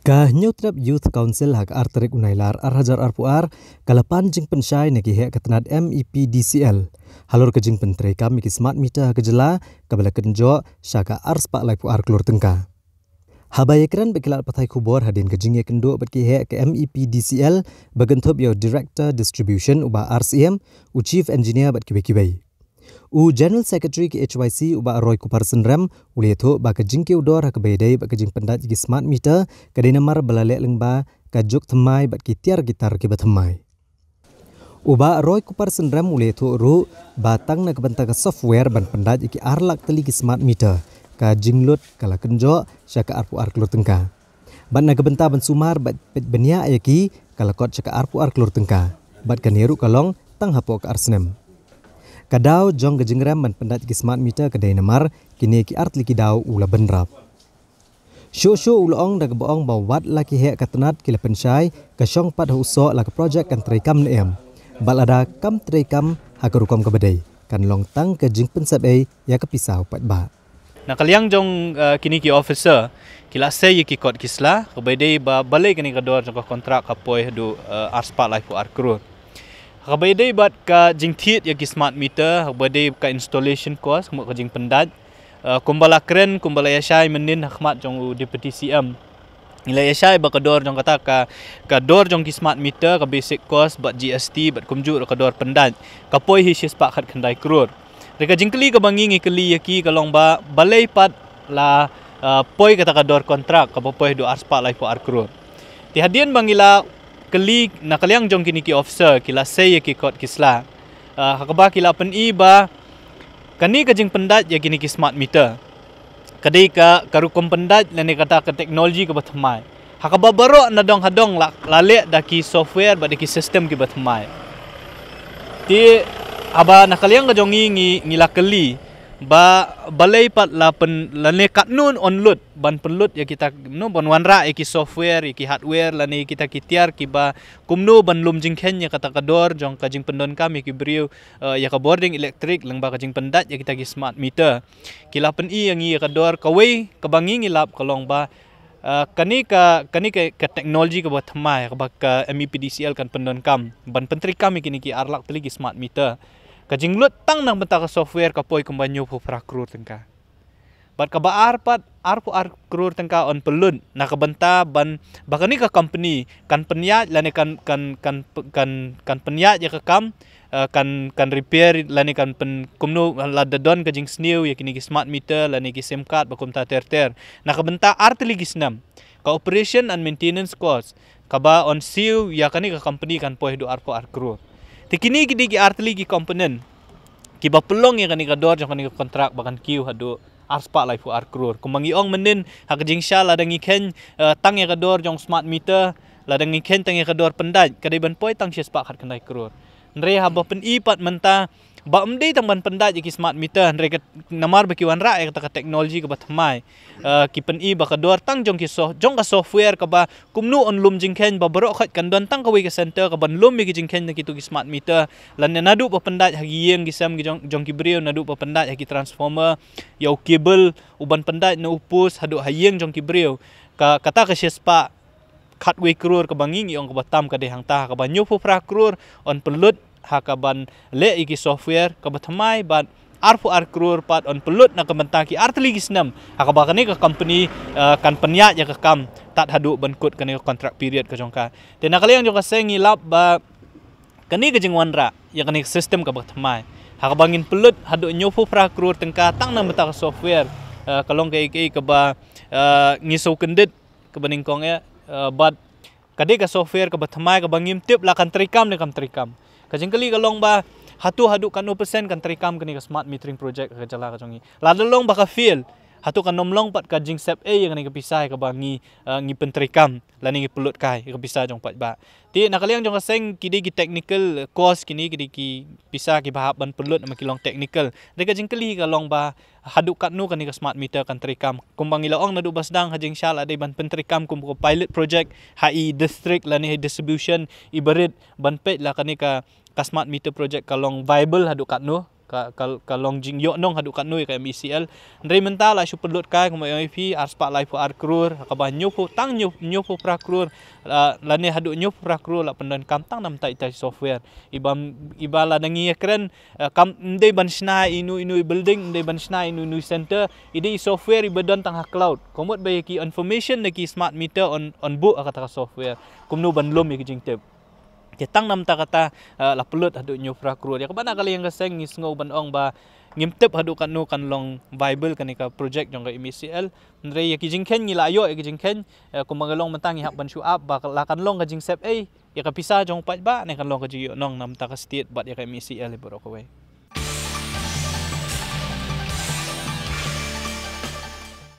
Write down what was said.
ka nyotrap youth council hak artrek unailar arhajar arpuar kalapan jing pensyai negi he ketnat mep dcl halor kejing pentre kami miki smart meter kejela kabela kenjo saka arspa laipuar klur tengka Habaya keran bekelal patai kubor hadin kejing ye kenduk berki he ke MEP DCL bagentop yo director distribution uba RCM u chief engineer bat kibekibai. U General Secretary ke HYC uba Roy Kupar Sendram uli itu ba ke jingke udor ke bedai ba ke jing pendat ke smart meter ke dinamar belale lengba ke juk temai ba ke tiar gitar ke betemai. Uba Roy Kupar Sendram uli itu ru batang na ke bentak software ban pendat ke arlak teli ke smart meter ke jinglut kala kenjo syaka arpu arklur tengka. Ban na ke bentak ban sumar ba benia ayaki kala kot syaka arpu arklur tengka. Bat kaniru kalong tang hapok arsnem. Kadau jong ke jengram pendat ki smart meter ke Denmark kini ki art liki dau ula benrap. Show show ula ong dak boong ba wat la ki hek katnat ki lepen syai ke song pat huso la ke project kan trekam ne em. Bal kam trekam ha ke rukom ke bedai kan long tang ke jing pensap ai ya ke pisau pat ba. Na kaliang jong eh, kini ki officer ki la se ki kot kisla ke bedai ba balai kini ke dor jong kontrak ka poi du eh, arspa life ku arkrut. Rabai dei bat ka jing tit ya smart meter, rabai dei ka installation cost kumak ka jing pendat. Uh, kumbala keren, kumbala ya syai menin khmat jong u deputy CM. Ila ya syai bak dor jong kata ka ka dor jong ki smart meter ka basic cost bat GST bat kumju ka dor pendat. Ka poi hi sis pak khat kendai krur. Reka jing kli ka bangi ngi kli ya ki ka long ba balai pat la uh, poi kata ka dor kontrak ka poi do arspa lai po ar krur. Ti hadian bangila kali nak kaliang jong kini ki officer kila saya ki kot kisla uh, ah, hakba kila pen i kani ka pendat ya kini ki smart meter kadai ka karu pendat la ni kata ka teknologi ka batmai hakba baro na dong hadong la lale da ki software ba ki system ki batmai ti aba na kaliang jong ngi ngi la kali ba balai pat la pen la ne kat nun on lut ban pen lut ya kita no ban wanra iki ya software iki ya hardware la ne ya kita kitiar ki ba kum ban lum jing ken ya kata kador jong ka jing pendon kami ki brio eh, ya ka boarding electric lang ba ka jing pendat ya kita ki smart meter ki la pen i yang i ya kador ka wei ka bangingi lap ka long ba uh, eh, kani ka kani ka, ka technology ka ba thma ka ba ka mepdcl kan pendon kam ban pentri kami kini ki arlak teli ki smart meter Kajing jinglut tang nang bentak software ka poi kumbanyu pu pra tengka bat ka ba arpat arpu arkrur tengka on pelun na ka benta ban bakani ka company kan penya lan kan kan kan kan kan penya je ka kam eh, kan kan repair lani kan pen kumnu la dadon ka jing sniu ya kini smart meter lani ki sim card ba kum ta ter ter na ka benta ar tli gisnam ka operation and maintenance cost ka ba on siu ya kani ka company kan poi do arpu arkrur. Tekini gidi gi artli gi component Ki ba pelong ya kan dor jangan ni kontrak bahkan kiu hadu ar spa life ar krur. Kumangi ong menin hak jing sha la dengi ken eh, tang ya kador jong smart meter la dengi ken tang ya kador pendai kadai ben poi tang sia spa hak kenai krur. Nre haba pen ipat mentah ba umde tang ban panda ji ki smart meter andre ka namar ba eh, ki wan ra ek ta ka technology ka bat mai ki pan i ba ka dor tang jong ki so jong ka software ka ba kumnu on lum jing khen ba bro khat kan don tang ka wi ka center ka ban lum mi ki jing khen ki tu ki smart meter lan na du ba panda ha gi yeng gi sam gi jong jong ki brio na du ba panda ki transformer yo cable u ban panda na upus ha du ha yeng jong ki brio ka kata ka shespa khat wi krur ka bangi ngi ong ka batam ka de hang ta ka ba nyu pu pra krur on pelut hakaban le iki software ka bathmai ban arfu ar krur pat on pelut na kementa ki artli gisnam hakaba kani ka company eh, kan penya ja ka kam tat hadu ban kut kani contract period ka jongka te na kali yang jo sengi lab ba kani ka jingwan ra ya kani system ka bathmai hakaba ngin pelut hadu nyofu fra krur tengka tang na mata software eh, kalong ke ke ka ba eh, ngiso kendit ka baningkong ya but kadi ka software ka bathmai ka bangim tip la kan trikam ne kam trikam Kajengkeli ke long ba hatu haduk kan 0% kan terikam kini ke smart metering project ke jala ke jongi. Lada long ba ke feel hatu kan nomlong pat kajing sep e yang ke kepisah ke bangi ngi eh, pentrikam lani ngi pelut kai ke pisah jong pat ba ti nakali yang jong seng kidi gi technical eh, course kini kidi ki pisah ki bahap ban pelut ma kilong technical de kajing keli ka long ba haduk kat nu kan ke smart meter kan trikam kumbang ilo ong nadu basdang hajing syal ade ban pentrikam kum pilot project hai district lani distribution ibarit ban pet la kan ka smart meter project kalong viable haduk kat nu ka ka, ka long yo nong haduk kat noi kayak MCL Andre mental la super load kai kemo MVP arspa life ar crew ka ba nyupu tang nyup nyupu pra crew la, ne haduk nyup pra crew la pendan kantang nam tai tai software ibam ibala dengi ya keren eh, kam ndai ban sna inu inu building ndai ban sna inu inu center ide software ibadan tang cloud komot bayaki information deki smart meter on on book lah kata software kumnu ban lom ikijing ya tip ke tang nam ta kata eh, la pelut hadu nyu fra kru ya kapana kali yang kaseng ngis ngau ban ong ba ngimtep hadu kan nu kan long bible kan ka project jong ka MCL e ndre ya kijing ken ngila yo ya kijing ken eh, ku mangalong mentang ya ban shu up ba la kan long ka jing sep ei ya ka pisa jong pa ba ne kan long ka ji nong nam ta ka state ba ya ka MCL ba ro ko